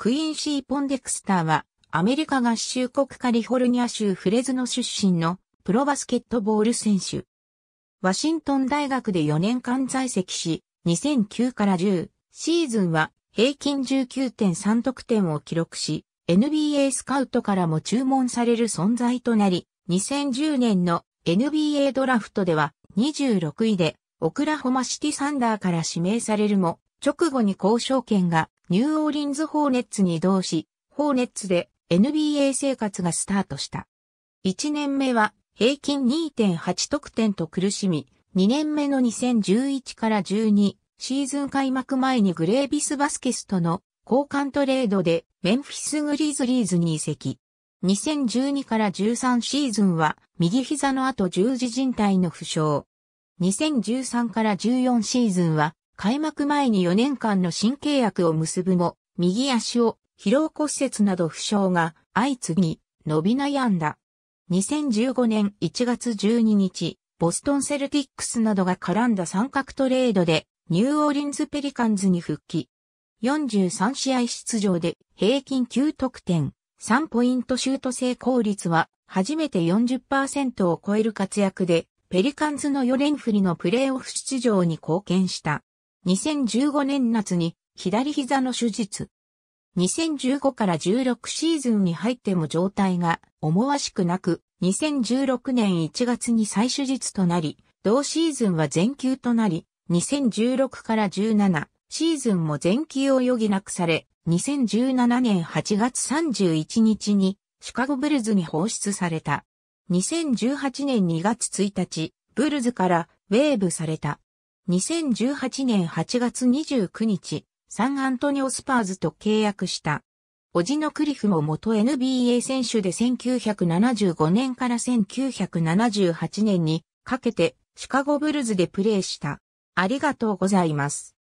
クインシー・ポンデクスターは、アメリカ合衆国カリフォルニア州フレズノ出身のプロバスケットボール選手。ワシントン大学で4年間在籍し、2009から10シーズンは平均19.3得点を記録し、NBA スカウトからも注文される存在となり、2010年の NBA ドラフトでは26位でオクラホマシティサンダーから指名されるも、直後に交渉権がニューオーリンズ・ホーネッツに移動し、ホーネッツで NBA 生活がスタートした。1年目は平均2.8得点と苦しみ、2年目の2011から12シーズン開幕前にグレービス・バスケスとの交換トレードでメンフィス・グリズリーズに移籍。2012から13シーズンは右膝の後十字靭帯の負傷。2013から14シーズンは開幕前に4年間の新契約を結ぶも、右足を疲労骨折など負傷が相次ぎ伸び悩んだ。2015年1月12日、ボストンセルティックスなどが絡んだ三角トレードでニューオーリンズペリカンズに復帰。43試合出場で平均9得点、3ポイントシュート成功率は初めて40%を超える活躍でペリカンズの4連振りのプレーオフ出場に貢献した。2015年夏に左膝の手術。2015から16シーズンに入っても状態が思わしくなく、2016年1月に再手術となり、同シーズンは全休となり、2016から17シーズンも全休を余儀なくされ、2017年8月31日にシカゴブルズに放出された。2018年2月1日、ブルズからウェーブされた。2018年8月29日、サンアントニオスパーズと契約した。オジノクリフも元 NBA 選手で1975年から1978年にかけてシカゴブルズでプレーした。ありがとうございます。